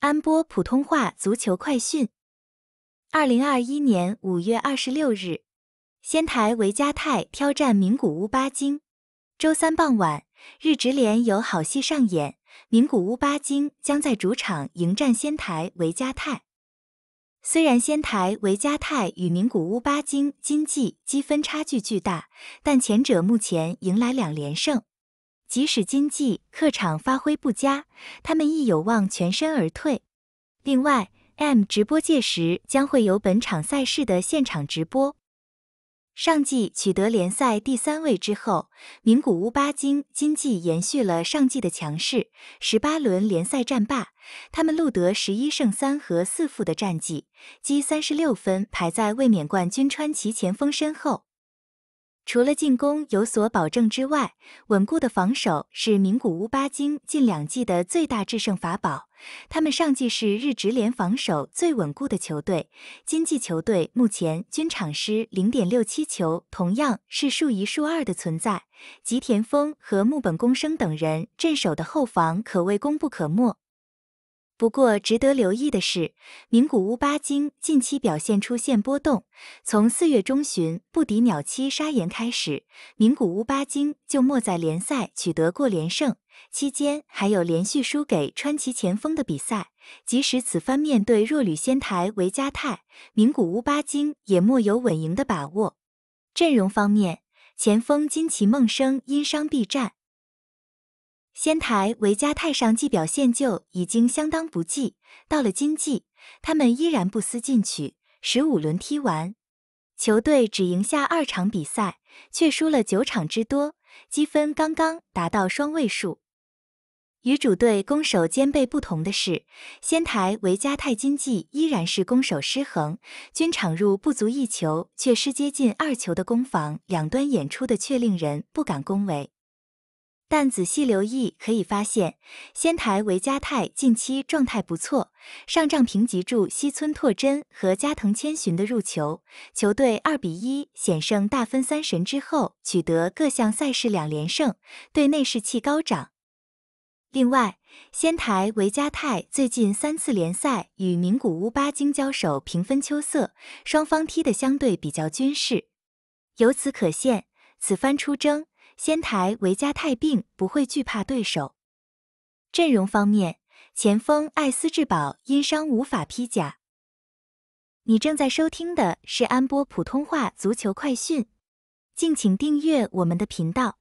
安波普通话足球快讯：二零二一年五月二十六日，仙台维加泰挑战名古屋八京。周三傍晚，日职联有好戏上演，名古屋八京将在主场迎战仙台维加泰。虽然仙台维加泰与名古屋八京今季积分差距巨大，但前者目前迎来两连胜。即使今季客场发挥不佳，他们亦有望全身而退。另外，M 直播届时将会有本场赛事的现场直播。上季取得联赛第三位之后，名古屋八金今季延续了上季的强势，十八轮联赛战罢，他们录得十一胜三和四负的战绩，积三十六分，排在卫冕冠军川崎前锋身后。除了进攻有所保证之外，稳固的防守是名古屋八金近两季的最大制胜法宝。他们上季是日职联防守最稳固的球队，今季球队目前均场失零点六七球，同样是数一数二的存在。吉田丰和木本公生等人镇守的后防可谓功不可没。不过，值得留意的是，名古屋八鲸近期表现出现波动。从四月中旬不敌鸟栖砂岩开始，名古屋八鲸就没在联赛取得过连胜，期间还有连续输给川崎前锋的比赛。即使此番面对弱旅仙台维加泰，名古屋八鲸也莫有稳赢的把握。阵容方面，前锋金崎梦生因伤避战。仙台维加泰上季表现就已经相当不济，到了今季，他们依然不思进取。十五轮踢完，球队只赢下二场比赛，却输了九场之多，积分刚刚达到双位数。与主队攻守兼备不同的是，仙台维加泰今季依然是攻守失衡，均场入不足一球，却失接近二球的攻防两端演出的却令人不敢恭维。但仔细留意，可以发现仙台维加泰近期状态不错，上仗凭吉住西村拓真和加藤千寻的入球，球队二比一险胜大分三神之后，取得各项赛事两连胜，队内士气高涨。另外，仙台维加泰最近三次联赛与名古屋八京交手平分秋色，双方踢得相对比较均势。由此可见，此番出征。仙台维加泰病不会惧怕对手。阵容方面，前锋艾斯智宝因伤无法披甲。你正在收听的是安波普通话足球快讯，敬请订阅我们的频道。